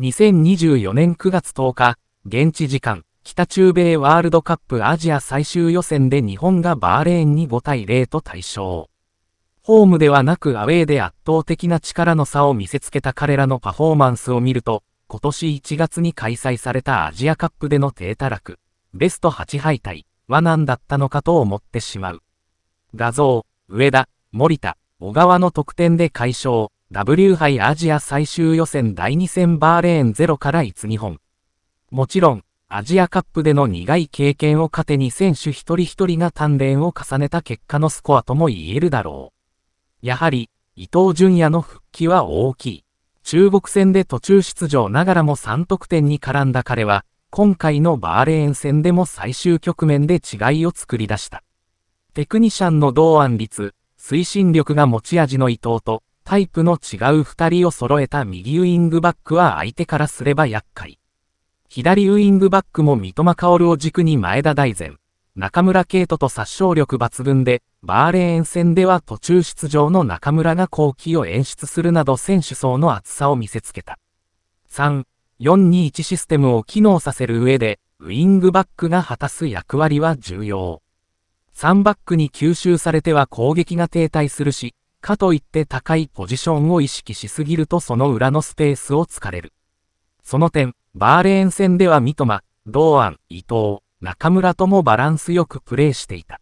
2024年9月10日、現地時間、北中米ワールドカップアジア最終予選で日本がバーレーンに5対0と大勝。ホームではなくアウェーで圧倒的な力の差を見せつけた彼らのパフォーマンスを見ると、今年1月に開催されたアジアカップでの低たらく、ベスト8敗退は何だったのかと思ってしまう。画像、上田、森田、小川の得点で解消。W 杯アジア最終予選第2戦バーレーン0から1、日本。もちろん、アジアカップでの苦い経験を糧に選手一人一人が鍛錬を重ねた結果のスコアとも言えるだろう。やはり、伊藤淳也の復帰は大きい。中国戦で途中出場ながらも3得点に絡んだ彼は、今回のバーレーン戦でも最終局面で違いを作り出した。テクニシャンの同案率、推進力が持ち味の伊藤と、タイプの違う2人を揃えた右ウイングバックは相手からすれば厄介。左ウイングバックも三笘薫を軸に前田大然、中村圭斗と殺傷力抜群で、バーレーン戦では途中出場の中村が後期を演出するなど選手層の厚さを見せつけた。3、421システムを機能させる上で、ウイングバックが果たす役割は重要。3バックに吸収されては攻撃が停滞するし、かといって高いポジションを意識しすぎるとその裏のスペースを突かれる。その点、バーレーン戦では三笘、堂安、伊藤、中村ともバランスよくプレーしていた。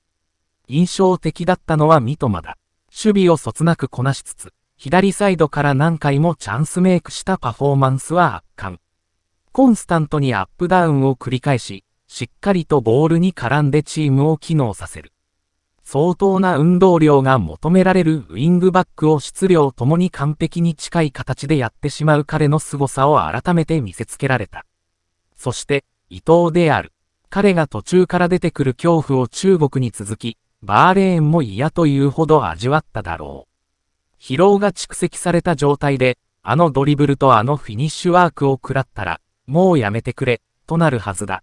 印象的だったのは三笘だ。守備をそつなくこなしつつ、左サイドから何回もチャンスメイクしたパフォーマンスは圧巻。コンスタントにアップダウンを繰り返し、しっかりとボールに絡んでチームを機能させる。相当な運動量が求められるウイングバックを質量ともに完璧に近い形でやってしまう彼の凄さを改めて見せつけられた。そして、伊藤である。彼が途中から出てくる恐怖を中国に続き、バーレーンも嫌というほど味わっただろう。疲労が蓄積された状態で、あのドリブルとあのフィニッシュワークを食らったら、もうやめてくれ、となるはずだ。